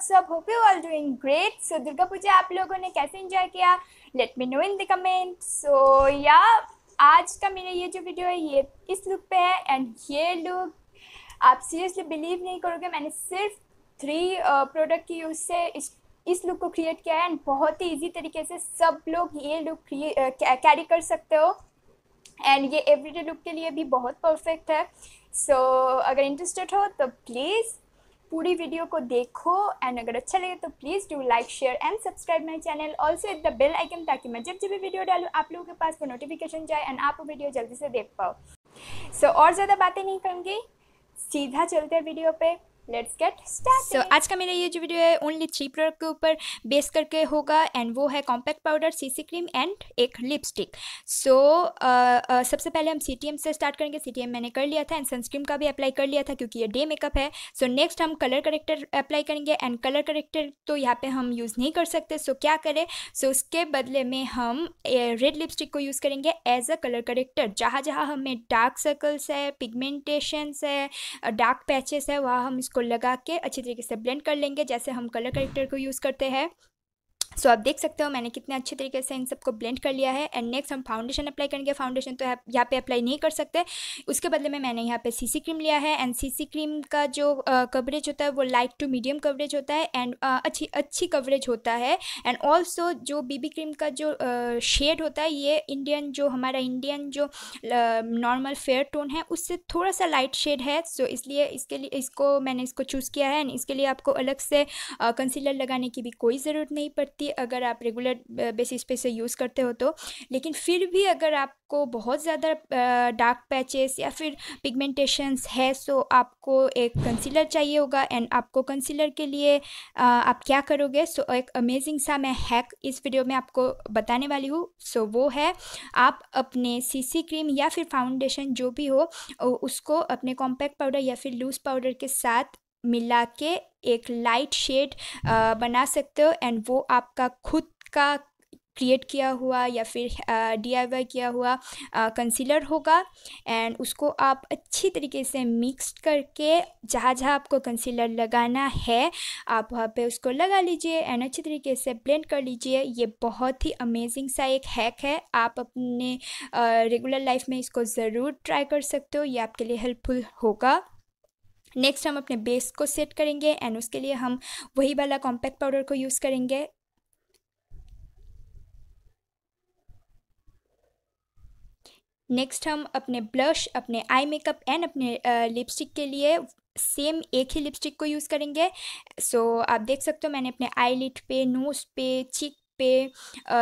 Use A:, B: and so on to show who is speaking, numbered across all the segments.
A: आप सब hope you all doing great so Durga Puja आप लोगों ने कैसे इंजॉय किया let me know in the comment so या आज का मेरा ये जो वीडियो है ये इस लुक पे है एंड ये लुक आप सीरियसली बिलीव नहीं करोगे मैंने सिर्फ थ्री प्रोडक्ट की यूज़ से इस इस लुक को क्रिएट किया है एंड बहुत ही इजी तरीके से सब लोग ये लुक कैरी कर सकते हो एंड ये एवरीडे लुक के लिए भी बहुत परफेक्ट है सो so, अगर इंटरेस्टेड हो तो प्लीज़ पूरी वीडियो को देखो एंड अगर अच्छा लगे तो please do like share and subscribe my channel also hit the bell icon ताकि मैं जब जब भी वीडियो डालूँ आप लोगों के पास वो नोटिफिकेशन जाए एंड आप वो वीडियो जल्दी से देख पाओ सो so, और ज़्यादा बातें नहीं करूँगी सीधा चलते हैं वीडियो पे लेट्स गेट स्टार्ट सो आज का मेरा ये जो वीडियो है ओनली थ्री प्रोडक्ट के ऊपर बेस करके होगा एंड वो है compact powder CC cream and एक लिपस्टिक सो so, सबसे पहले हम सी से स्टार्ट करेंगे सी मैंने कर लिया था एंड सनस्क्रीन का भी अप्लाई कर लिया था क्योंकि ये डे मेकअप है सो so, नेक्स्ट हम कलर करेक्टर अप्लाई करेंगे एंड कलर करेक्टर तो यहाँ पर हम यूज़ नहीं कर सकते सो so क्या करें सो so, उसके बदले में हम रेड लिपस्टिक को यूज़ करेंगे एज अ कलर करेक्टर जहाँ जहाँ हमें डार्क सर्कल्स है पिगमेंटेशंस है डार्क पैचेस है वहाँ हम इसको इसको लगा के अच्छी तरीके से ब्लेंड कर लेंगे जैसे हम कलर करेक्टर को यूज़ करते हैं सो आप देख सकते हो मैंने कितने अच्छे तरीके से इन सबको ब्लेंड कर लिया है एंड नेक्स्ट हम फाउंडेशन अप्लाई करेंगे फाउंडेशन तो यहाँ पे अप्लाई नहीं कर सकते उसके बदले में मैंने यहाँ पे सीसी क्रीम लिया है एंड सीसी क्रीम का जो कवरेज uh, होता है वो लाइट टू मीडियम कवरेज होता है एंड uh, अच्छी अच्छी कवरेज होता है एंड ऑल्सो जो बीबी क्रीम का जो शेड uh, होता है ये इंडियन जो हमारा इंडियन जो नॉर्मल फेयर टोन है उससे थोड़ा सा लाइट शेड है सो so, इसलिए इसके लिए इसको मैंने इसको चूज़ किया है एंड इसके लिए आपको अलग से कंसीलर लगाने की भी कोई ज़रूरत नहीं पड़ती अगर आप रेगुलर बेसिस पे से यूज़ करते हो तो लेकिन फिर भी अगर आपको बहुत ज़्यादा डार्क पैचेस या फिर पिगमेंटेशंस है सो आपको एक कंसीलर चाहिए होगा एंड आपको कंसीलर के लिए आप क्या करोगे सो एक अमेजिंग सा मैं हैक इस वीडियो में आपको बताने वाली हूँ सो वो है आप अपने सी क्रीम या फिर फाउंडेशन जो भी हो उसको अपने कॉम्पैक्ट पाउडर या फिर लूज़ पाउडर के साथ मिला के एक लाइट शेड बना सकते हो एंड वो आपका खुद का क्रिएट किया हुआ या फिर डी किया हुआ कंसीलर होगा एंड उसको आप अच्छी तरीके से मिक्स करके जहाँ जहाँ आपको कंसीलर लगाना है आप वहाँ पे उसको लगा लीजिए एंड अच्छी तरीके से ब्लेंड कर लीजिए ये बहुत ही अमेजिंग सा एक हैक है आप अपने रेगुलर लाइफ में इसको ज़रूर ट्राई कर सकते हो ये आपके लिए हेल्पफुल होगा नेक्स्ट हम अपने बेस को सेट करेंगे एंड उसके लिए हम वही वाला कॉम्पैक्ट पाउडर को यूज़ करेंगे नेक्स्ट हम अपने ब्लश अपने आई मेकअप एंड अपने लिपस्टिक uh, के लिए सेम एक ही लिपस्टिक को यूज़ करेंगे सो so, आप देख सकते हो मैंने अपने आई लिट पे नोज पे चीक पे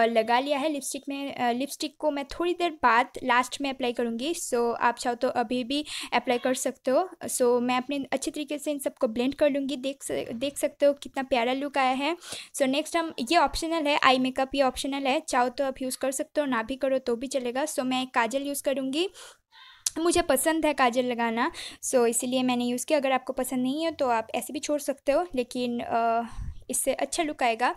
A: लगा लिया है लिपस्टिक में लिपस्टिक को मैं थोड़ी देर बाद लास्ट में अप्लाई करूँगी सो आप चाहो तो अभी भी अप्लाई कर सकते हो सो मैं अपने अच्छे तरीके से इन सबको ब्लेंड कर लूँगी देख देख सकते हो कितना प्यारा लुक आया है सो नेक्स्ट हम ये ऑप्शनल है आई मेकअप ये ऑप्शनल है चाहो तो आप यूज़ कर सकते हो ना भी करो तो भी चलेगा सो मैं काजल यूज़ करूँगी मुझे पसंद है काजल लगाना सो इसीलिए मैंने यूज़ किया अगर आपको पसंद नहीं है तो आप ऐसे भी छोड़ सकते हो लेकिन आ, इससे अच्छा लुक आएगा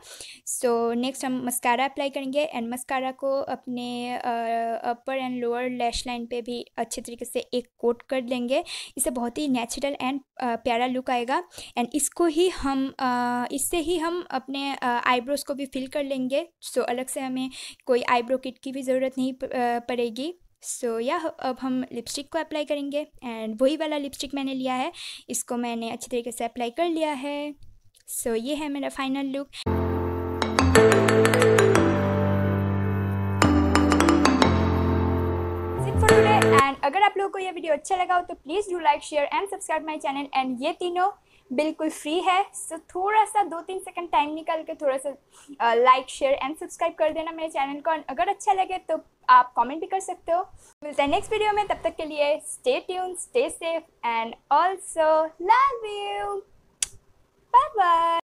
A: सो नेक्स्ट हम मस्कारा अप्लाई करेंगे एंड मस्कारा को अपने upper and lower lash line पे भी अच्छे तरीके से एक कोट कर लेंगे इससे बहुत ही नेचुरल एंड प्यारा लुक आएगा एंड इसको ही हम इससे ही हम अपने आईब्रोज़ को भी फिल कर लेंगे सो अलग से हमें कोई आईब्रो किट की भी ज़रूरत नहीं पड़ेगी सो so, या yeah, अब हम लिपस्टिक को अप्लाई करेंगे एंड वही वाला लिपस्टिक मैंने लिया है इसको मैंने अच्छे तरीके से अप्लाई कर लिया है सो ये है मेरा फाइनल लुक एंड अगर आप लोगों को ये वीडियो अच्छा लगा हो तो please do like share and subscribe my channel and ये तीनों बिल्कुल फ्री है सो so, थोड़ा सा दो तीन सेकंड टाइम निकाल के थोड़ा सा लाइक शेयर एंड सब्सक्राइब कर देना मेरे चैनल को और अगर अच्छा लगे तो आप कमेंट भी कर सकते हो मिलते हैं नेक्स्ट वीडियो में तब तक के लिए stay tune stay safe and also love you Bye bye.